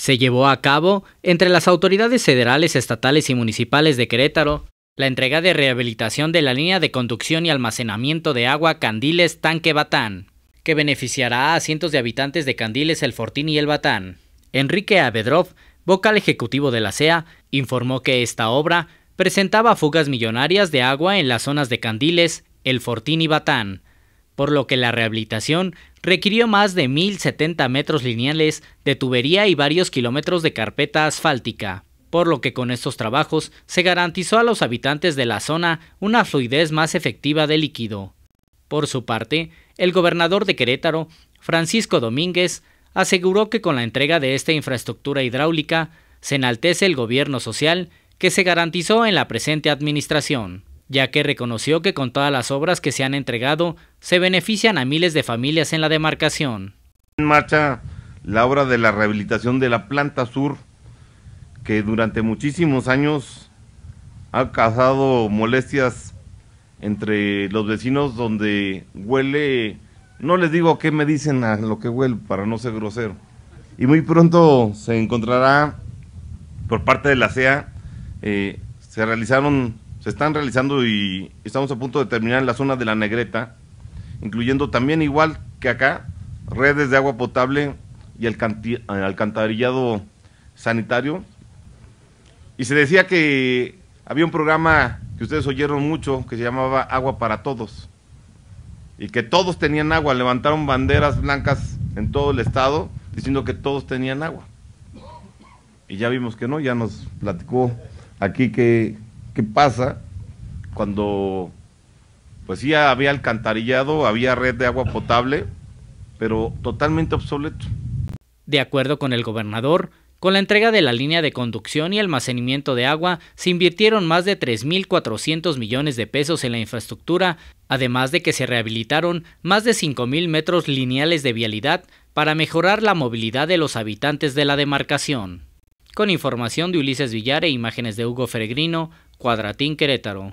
se llevó a cabo entre las autoridades federales, estatales y municipales de Querétaro la entrega de rehabilitación de la línea de conducción y almacenamiento de agua Candiles Tanque Batán, que beneficiará a cientos de habitantes de Candiles, El Fortín y El Batán. Enrique Avedrov, vocal ejecutivo de la SEA, informó que esta obra presentaba fugas millonarias de agua en las zonas de Candiles, El Fortín y Batán, por lo que la rehabilitación requirió más de 1.070 metros lineales de tubería y varios kilómetros de carpeta asfáltica, por lo que con estos trabajos se garantizó a los habitantes de la zona una fluidez más efectiva de líquido. Por su parte, el gobernador de Querétaro, Francisco Domínguez, aseguró que con la entrega de esta infraestructura hidráulica se enaltece el gobierno social que se garantizó en la presente administración ya que reconoció que con todas las obras que se han entregado se benefician a miles de familias en la demarcación. En marcha la obra de la rehabilitación de la planta sur, que durante muchísimos años ha causado molestias entre los vecinos donde huele, no les digo qué me dicen a lo que huele para no ser grosero. Y muy pronto se encontrará por parte de la CEA, eh, se realizaron se están realizando y estamos a punto de terminar en la zona de la Negreta, incluyendo también igual que acá, redes de agua potable y alcantarillado sanitario. Y se decía que había un programa que ustedes oyeron mucho que se llamaba Agua para Todos. Y que todos tenían agua, levantaron banderas blancas en todo el estado diciendo que todos tenían agua. Y ya vimos que no, ya nos platicó aquí que pasa cuando, pues ya había alcantarillado, había red de agua potable, pero totalmente obsoleto. De acuerdo con el gobernador, con la entrega de la línea de conducción y almacenamiento de agua, se invirtieron más de 3.400 millones de pesos en la infraestructura, además de que se rehabilitaron más de 5.000 metros lineales de vialidad para mejorar la movilidad de los habitantes de la demarcación con información de Ulises Villar e imágenes de Hugo Feregrino, Cuadratín Querétaro.